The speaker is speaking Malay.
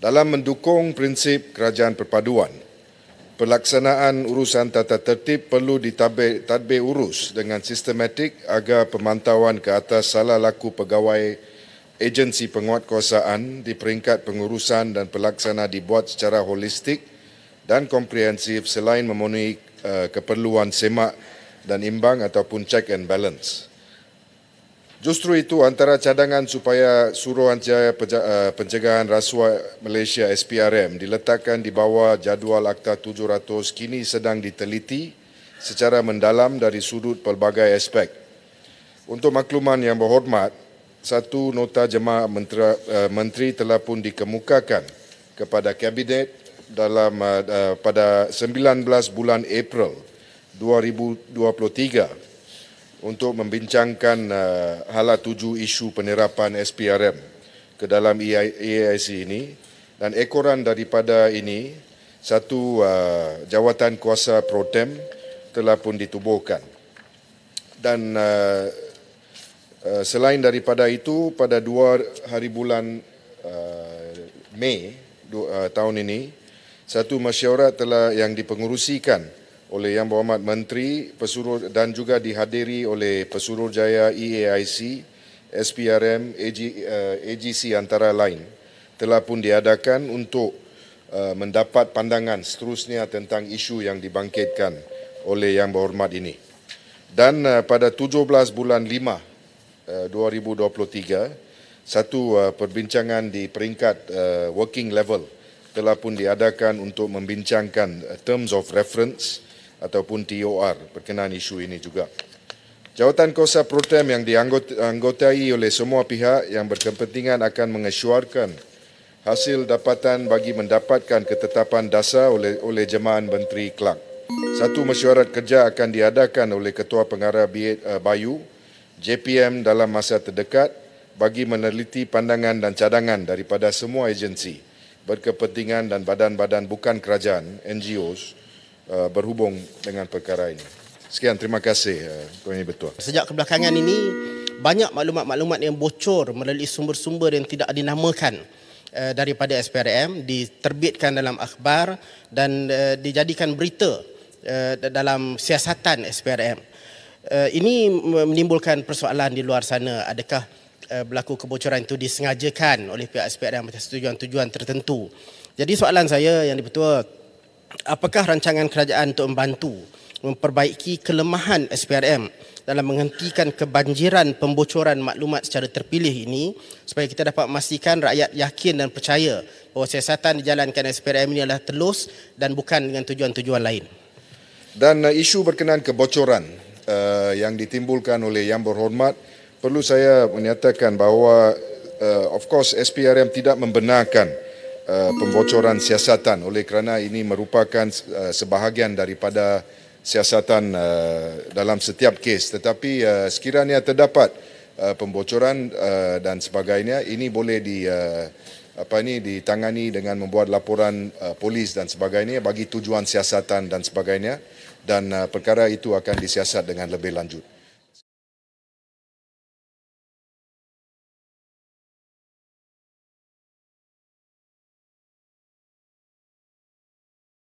dalam mendukung prinsip kerajaan perpaduan. Pelaksanaan urusan tata tertib perlu ditadbir tadbir urus dengan sistematik agar pemantauan ke atas salah laku pegawai agensi penguatkuasaan di peringkat pengurusan dan pelaksana dibuat secara holistik dan komprehensif selain memenuhi eh, keperluan semak dan imbang ataupun check and balance. Justru itu antara cadangan supaya Suruhanjaya eh, Pencegahan Rasuah Malaysia SPRM diletakkan di bawah jadual Akta 700 kini sedang diteliti secara mendalam dari sudut pelbagai aspek. Untuk makluman yang berhormat, satu nota jemaah menteri, eh, menteri telah pun dikemukakan kepada kabinet dalam eh, pada 19 bulan April 2023 untuk membincangkan uh, hala tuju isu penerapan SPRM ke dalam EIC ini dan ekoran daripada ini satu uh, jawatan kuasa pro telah pun ditubuhkan dan uh, uh, selain daripada itu pada dua hari bulan uh, Mei uh, tahun ini satu mesyuarat telah yang dipengerusikan oleh Yang Berhormat Menteri pesuruh, dan juga dihadiri oleh Pesuruh Jaya EAIC, SPRM, AG, uh, eh, AGC antara lain telah pun diadakan untuk uh, mendapat pandangan seterusnya tentang isu yang dibangkitkan oleh Yang Berhormat ini. Dan uh, pada 17 bulan 5 uh, 2023, satu uh, perbincangan di peringkat uh, working level telah pun diadakan untuk membincangkan terms of reference uh, ataupun TOR berkenaan isu ini juga. Jawatan Kuasa Protem yang dianggotai oleh semua pihak yang berkepentingan akan mengesyuarkan hasil dapatan bagi mendapatkan ketetapan dasar oleh oleh jemaah Menteri Kelang. Satu mesyuarat kerja akan diadakan oleh Ketua Pengarah eh, Bayu JPM dalam masa terdekat bagi meneliti pandangan dan cadangan daripada semua agensi berkepentingan dan badan-badan bukan kerajaan NGOs Uh, berhubung dengan perkara ini. Sekian terima kasih uh, Tuan Betul. Sejak kebelakangan ini banyak maklumat-maklumat yang bocor melalui sumber-sumber yang tidak dinamakan uh, daripada SPRM diterbitkan dalam akhbar dan dijadikan berita dalam siasatan SPRM. Ini menimbulkan persoalan di luar sana adakah berlaku kebocoran itu disengajakan oleh pihak SPRM atas tujuan-tujuan tertentu. Jadi soalan saya yang dipertua apakah rancangan kerajaan untuk membantu memperbaiki kelemahan SPRM dalam menghentikan kebanjiran pembocoran maklumat secara terpilih ini supaya kita dapat memastikan rakyat yakin dan percaya bahawa siasatan dijalankan SPRM ini adalah telus dan bukan dengan tujuan-tujuan lain. Dan uh, isu berkenaan kebocoran uh, yang ditimbulkan oleh Yang Berhormat perlu saya menyatakan bahawa uh, of course SPRM tidak membenarkan Eh, pembocoran siasatan oleh kerana ini merupakan uh, sebahagian daripada siasatan uh, dalam setiap kes tetapi uh, sekiranya terdapat uh, pembocoran uh, dan sebagainya ini boleh di uh, apa ini ditangani dengan membuat laporan uh, polis dan sebagainya bagi tujuan siasatan dan sebagainya dan uh, perkara itu akan disiasat dengan lebih lanjut